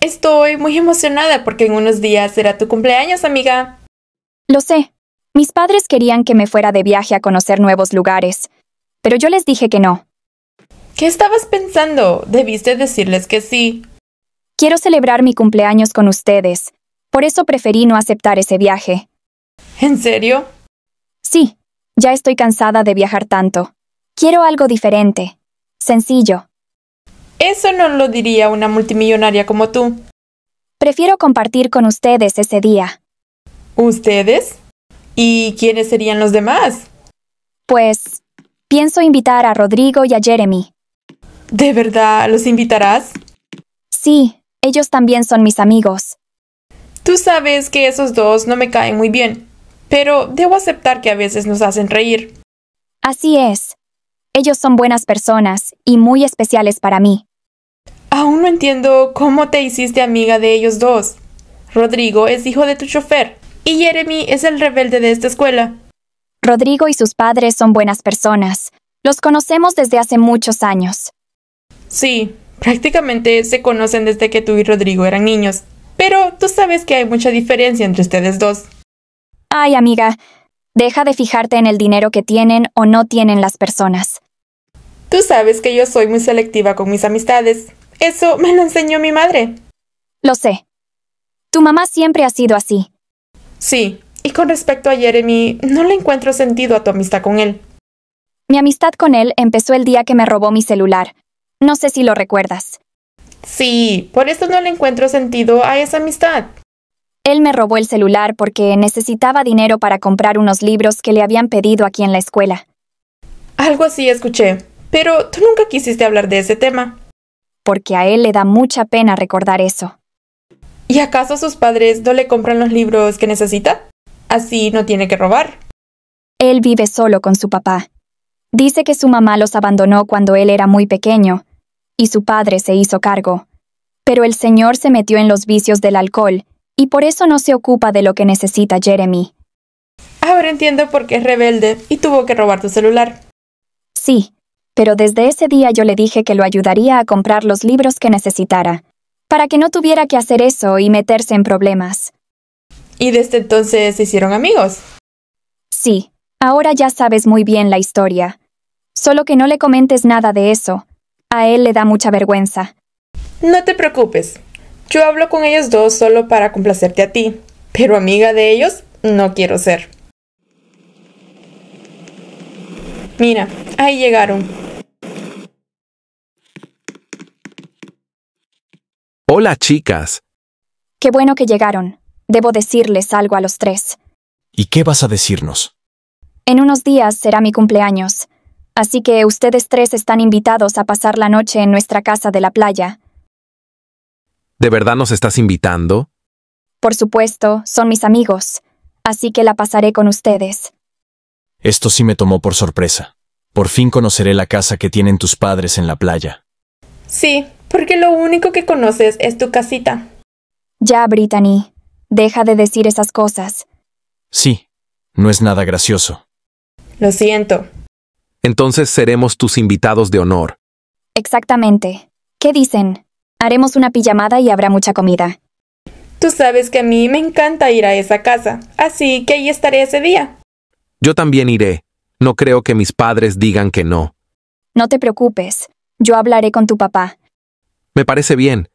Estoy muy emocionada porque en unos días será tu cumpleaños, amiga. Lo sé. Mis padres querían que me fuera de viaje a conocer nuevos lugares, pero yo les dije que no. ¿Qué estabas pensando? Debiste decirles que sí. Quiero celebrar mi cumpleaños con ustedes, por eso preferí no aceptar ese viaje. ¿En serio? Sí, ya estoy cansada de viajar tanto. Quiero algo diferente, sencillo, eso no lo diría una multimillonaria como tú. Prefiero compartir con ustedes ese día. ¿Ustedes? ¿Y quiénes serían los demás? Pues, pienso invitar a Rodrigo y a Jeremy. ¿De verdad los invitarás? Sí, ellos también son mis amigos. Tú sabes que esos dos no me caen muy bien, pero debo aceptar que a veces nos hacen reír. Así es. Ellos son buenas personas y muy especiales para mí. Aún no entiendo cómo te hiciste amiga de ellos dos. Rodrigo es hijo de tu chofer y Jeremy es el rebelde de esta escuela. Rodrigo y sus padres son buenas personas. Los conocemos desde hace muchos años. Sí, prácticamente se conocen desde que tú y Rodrigo eran niños. Pero tú sabes que hay mucha diferencia entre ustedes dos. Ay, amiga, deja de fijarte en el dinero que tienen o no tienen las personas. Tú sabes que yo soy muy selectiva con mis amistades. Eso me lo enseñó mi madre. Lo sé. Tu mamá siempre ha sido así. Sí, y con respecto a Jeremy, no le encuentro sentido a tu amistad con él. Mi amistad con él empezó el día que me robó mi celular. No sé si lo recuerdas. Sí, por eso no le encuentro sentido a esa amistad. Él me robó el celular porque necesitaba dinero para comprar unos libros que le habían pedido aquí en la escuela. Algo así escuché, pero tú nunca quisiste hablar de ese tema porque a él le da mucha pena recordar eso. ¿Y acaso sus padres no le compran los libros que necesita? Así no tiene que robar. Él vive solo con su papá. Dice que su mamá los abandonó cuando él era muy pequeño, y su padre se hizo cargo. Pero el señor se metió en los vicios del alcohol, y por eso no se ocupa de lo que necesita Jeremy. Ahora entiendo por qué es rebelde y tuvo que robar tu celular. Sí, pero desde ese día yo le dije que lo ayudaría a comprar los libros que necesitara, para que no tuviera que hacer eso y meterse en problemas. ¿Y desde entonces se hicieron amigos? Sí, ahora ya sabes muy bien la historia. Solo que no le comentes nada de eso. A él le da mucha vergüenza. No te preocupes. Yo hablo con ellos dos solo para complacerte a ti, pero amiga de ellos no quiero ser. Mira, ahí llegaron. Hola chicas. Qué bueno que llegaron. Debo decirles algo a los tres. ¿Y qué vas a decirnos? En unos días será mi cumpleaños, así que ustedes tres están invitados a pasar la noche en nuestra casa de la playa. ¿De verdad nos estás invitando? Por supuesto, son mis amigos, así que la pasaré con ustedes. Esto sí me tomó por sorpresa. Por fin conoceré la casa que tienen tus padres en la playa. Sí, porque lo único que conoces es tu casita. Ya, Brittany, deja de decir esas cosas. Sí, no es nada gracioso. Lo siento. Entonces seremos tus invitados de honor. Exactamente. ¿Qué dicen? Haremos una pijamada y habrá mucha comida. Tú sabes que a mí me encanta ir a esa casa, así que ahí estaré ese día. Yo también iré. No creo que mis padres digan que no. No te preocupes. Yo hablaré con tu papá. Me parece bien.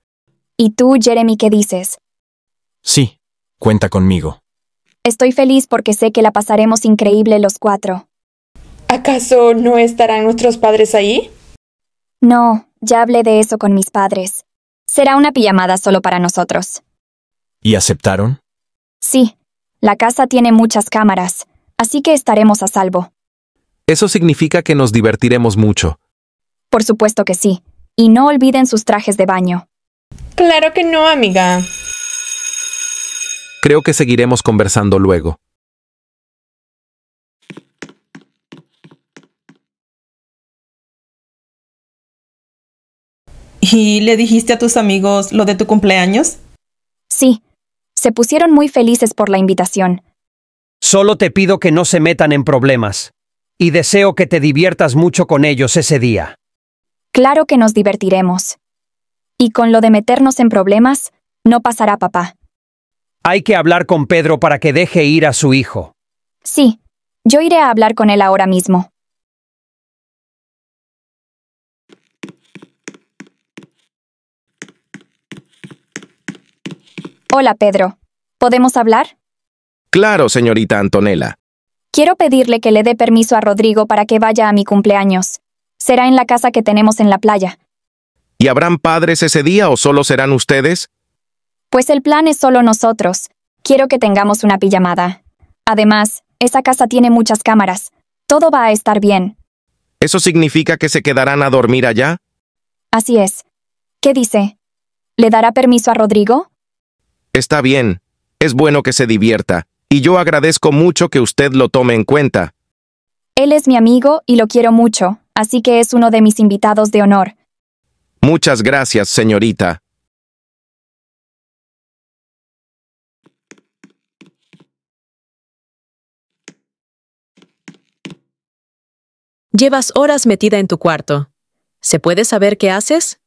¿Y tú, Jeremy, qué dices? Sí, cuenta conmigo. Estoy feliz porque sé que la pasaremos increíble los cuatro. ¿Acaso no estarán nuestros padres ahí? No, ya hablé de eso con mis padres. Será una pijamada solo para nosotros. ¿Y aceptaron? Sí, la casa tiene muchas cámaras, así que estaremos a salvo. Eso significa que nos divertiremos mucho. Por supuesto que sí. Y no olviden sus trajes de baño. Claro que no, amiga. Creo que seguiremos conversando luego. ¿Y le dijiste a tus amigos lo de tu cumpleaños? Sí, se pusieron muy felices por la invitación. Solo te pido que no se metan en problemas, y deseo que te diviertas mucho con ellos ese día. Claro que nos divertiremos. Y con lo de meternos en problemas, no pasará papá. Hay que hablar con Pedro para que deje ir a su hijo. Sí, yo iré a hablar con él ahora mismo. Hola, Pedro. ¿Podemos hablar? Claro, señorita Antonella. Quiero pedirle que le dé permiso a Rodrigo para que vaya a mi cumpleaños. Será en la casa que tenemos en la playa. ¿Y habrán padres ese día o solo serán ustedes? Pues el plan es solo nosotros. Quiero que tengamos una pijamada. Además, esa casa tiene muchas cámaras. Todo va a estar bien. ¿Eso significa que se quedarán a dormir allá? Así es. ¿Qué dice? ¿Le dará permiso a Rodrigo? Está bien. Es bueno que se divierta. Y yo agradezco mucho que usted lo tome en cuenta. Él es mi amigo y lo quiero mucho así que es uno de mis invitados de honor. Muchas gracias, señorita. Llevas horas metida en tu cuarto. ¿Se puede saber qué haces?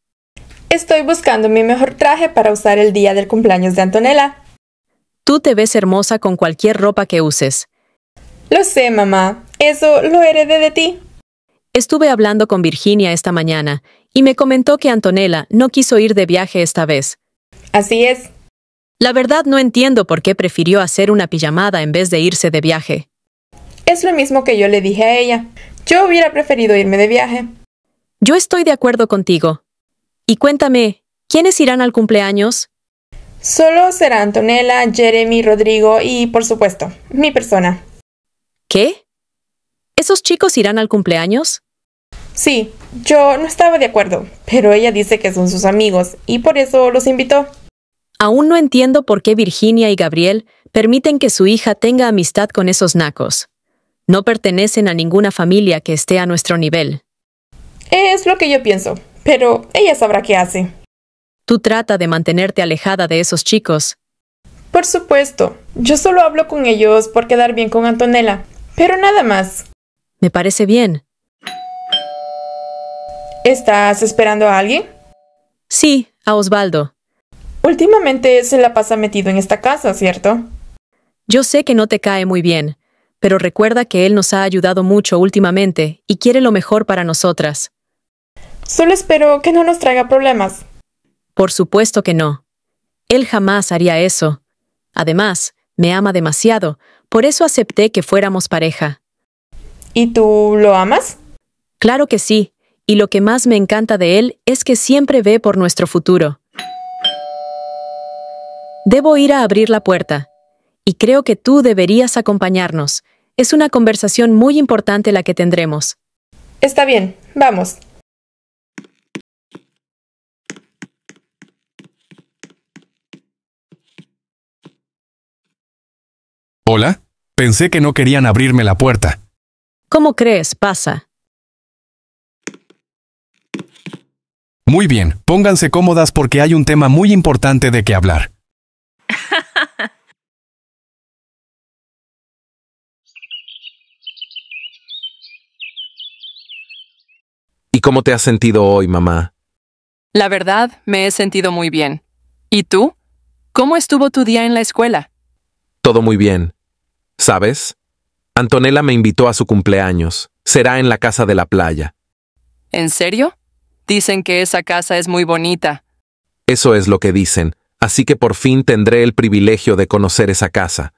Estoy buscando mi mejor traje para usar el día del cumpleaños de Antonella. Tú te ves hermosa con cualquier ropa que uses. Lo sé, mamá. Eso lo heredé de ti. Estuve hablando con Virginia esta mañana y me comentó que Antonella no quiso ir de viaje esta vez. Así es. La verdad no entiendo por qué prefirió hacer una pijamada en vez de irse de viaje. Es lo mismo que yo le dije a ella. Yo hubiera preferido irme de viaje. Yo estoy de acuerdo contigo. Y cuéntame, ¿quiénes irán al cumpleaños? Solo será Antonella, Jeremy, Rodrigo y, por supuesto, mi persona. ¿Qué? ¿Esos chicos irán al cumpleaños? Sí, yo no estaba de acuerdo, pero ella dice que son sus amigos y por eso los invitó. Aún no entiendo por qué Virginia y Gabriel permiten que su hija tenga amistad con esos nacos. No pertenecen a ninguna familia que esté a nuestro nivel. Es lo que yo pienso, pero ella sabrá qué hace. Tú trata de mantenerte alejada de esos chicos. Por supuesto, yo solo hablo con ellos por quedar bien con Antonella, pero nada más. Me parece bien. ¿Estás esperando a alguien? Sí, a Osvaldo. Últimamente se la pasa metido en esta casa, ¿cierto? Yo sé que no te cae muy bien, pero recuerda que él nos ha ayudado mucho últimamente y quiere lo mejor para nosotras. Solo espero que no nos traiga problemas. Por supuesto que no. Él jamás haría eso. Además, me ama demasiado, por eso acepté que fuéramos pareja. ¿Y tú lo amas? Claro que sí, y lo que más me encanta de él es que siempre ve por nuestro futuro. Debo ir a abrir la puerta, y creo que tú deberías acompañarnos. Es una conversación muy importante la que tendremos. Está bien, vamos. Hola, pensé que no querían abrirme la puerta. ¿Cómo crees? Pasa. Muy bien, pónganse cómodas porque hay un tema muy importante de que hablar. ¿Y cómo te has sentido hoy, mamá? La verdad, me he sentido muy bien. ¿Y tú? ¿Cómo estuvo tu día en la escuela? Todo muy bien. ¿Sabes? Antonella me invitó a su cumpleaños. Será en la casa de la playa. ¿En serio? Dicen que esa casa es muy bonita. Eso es lo que dicen, así que por fin tendré el privilegio de conocer esa casa.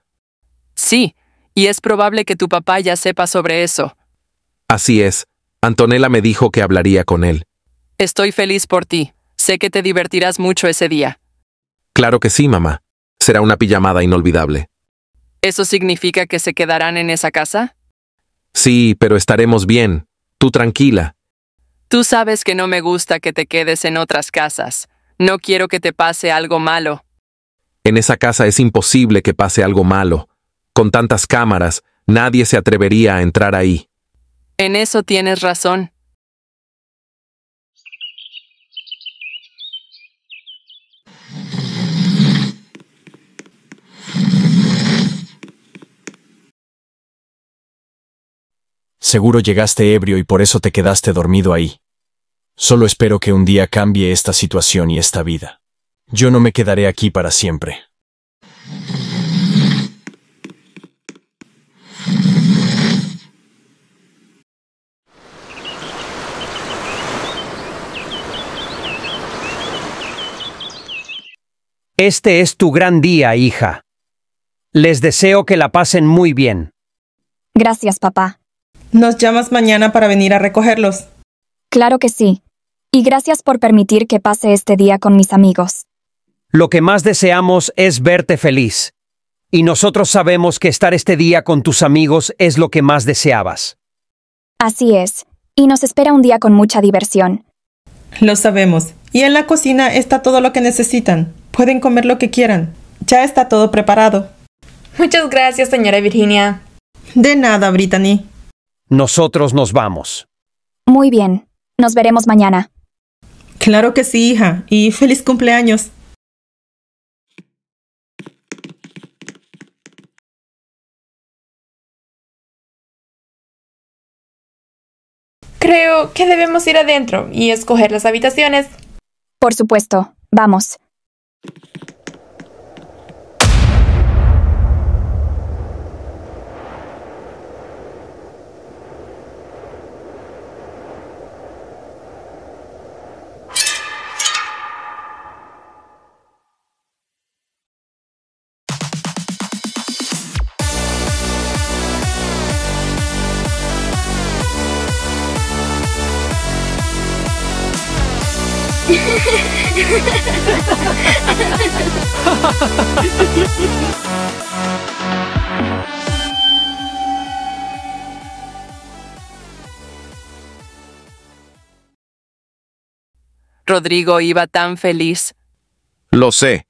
Sí, y es probable que tu papá ya sepa sobre eso. Así es, Antonella me dijo que hablaría con él. Estoy feliz por ti, sé que te divertirás mucho ese día. Claro que sí, mamá. Será una pijamada inolvidable. ¿Eso significa que se quedarán en esa casa? Sí, pero estaremos bien. Tú tranquila. Tú sabes que no me gusta que te quedes en otras casas. No quiero que te pase algo malo. En esa casa es imposible que pase algo malo. Con tantas cámaras, nadie se atrevería a entrar ahí. En eso tienes razón. Seguro llegaste ebrio y por eso te quedaste dormido ahí. Solo espero que un día cambie esta situación y esta vida. Yo no me quedaré aquí para siempre. Este es tu gran día, hija. Les deseo que la pasen muy bien. Gracias, papá. ¿Nos llamas mañana para venir a recogerlos? Claro que sí. Y gracias por permitir que pase este día con mis amigos. Lo que más deseamos es verte feliz. Y nosotros sabemos que estar este día con tus amigos es lo que más deseabas. Así es. Y nos espera un día con mucha diversión. Lo sabemos. Y en la cocina está todo lo que necesitan. Pueden comer lo que quieran. Ya está todo preparado. Muchas gracias, señora Virginia. De nada, Brittany. Nosotros nos vamos. Muy bien. Nos veremos mañana. Claro que sí, hija. Y feliz cumpleaños. Creo que debemos ir adentro y escoger las habitaciones. Por supuesto. Vamos. Rodrigo iba tan feliz. Lo sé.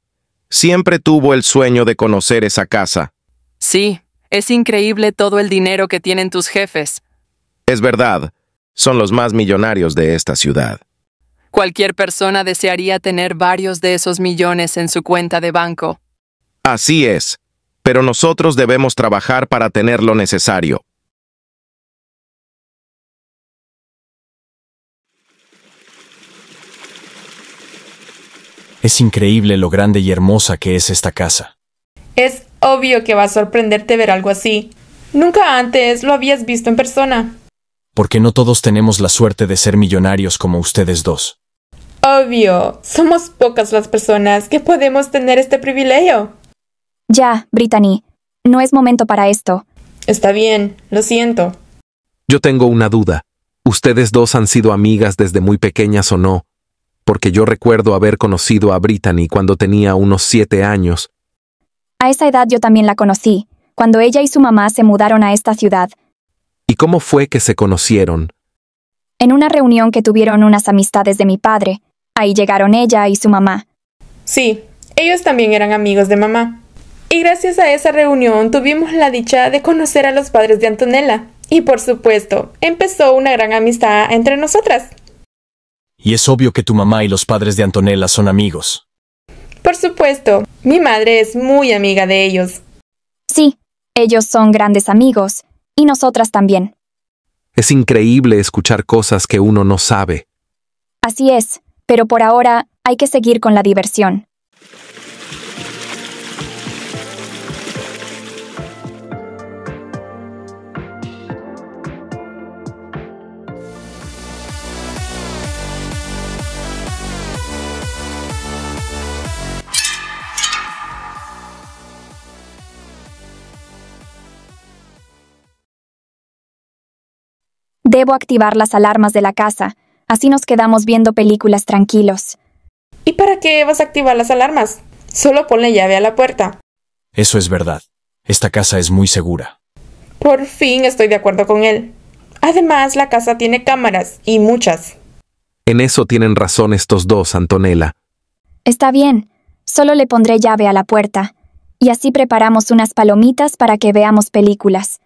Siempre tuvo el sueño de conocer esa casa. Sí, es increíble todo el dinero que tienen tus jefes. Es verdad, son los más millonarios de esta ciudad. Cualquier persona desearía tener varios de esos millones en su cuenta de banco. Así es, pero nosotros debemos trabajar para tener lo necesario. Es increíble lo grande y hermosa que es esta casa. Es obvio que va a sorprenderte ver algo así. Nunca antes lo habías visto en persona. Porque no todos tenemos la suerte de ser millonarios como ustedes dos. Obvio, somos pocas las personas que podemos tener este privilegio. Ya, Brittany, no es momento para esto. Está bien, lo siento. Yo tengo una duda. ¿Ustedes dos han sido amigas desde muy pequeñas o no? Porque yo recuerdo haber conocido a Brittany cuando tenía unos siete años. A esa edad yo también la conocí, cuando ella y su mamá se mudaron a esta ciudad. ¿Y cómo fue que se conocieron? En una reunión que tuvieron unas amistades de mi padre, Ahí llegaron ella y su mamá. Sí, ellos también eran amigos de mamá. Y gracias a esa reunión tuvimos la dicha de conocer a los padres de Antonella. Y por supuesto, empezó una gran amistad entre nosotras. Y es obvio que tu mamá y los padres de Antonella son amigos. Por supuesto, mi madre es muy amiga de ellos. Sí, ellos son grandes amigos, y nosotras también. Es increíble escuchar cosas que uno no sabe. Así es. Pero por ahora hay que seguir con la diversión. Debo activar las alarmas de la casa, Así nos quedamos viendo películas tranquilos. ¿Y para qué vas a activar las alarmas? Solo ponle llave a la puerta. Eso es verdad. Esta casa es muy segura. Por fin estoy de acuerdo con él. Además, la casa tiene cámaras, y muchas. En eso tienen razón estos dos, Antonella. Está bien, solo le pondré llave a la puerta, y así preparamos unas palomitas para que veamos películas.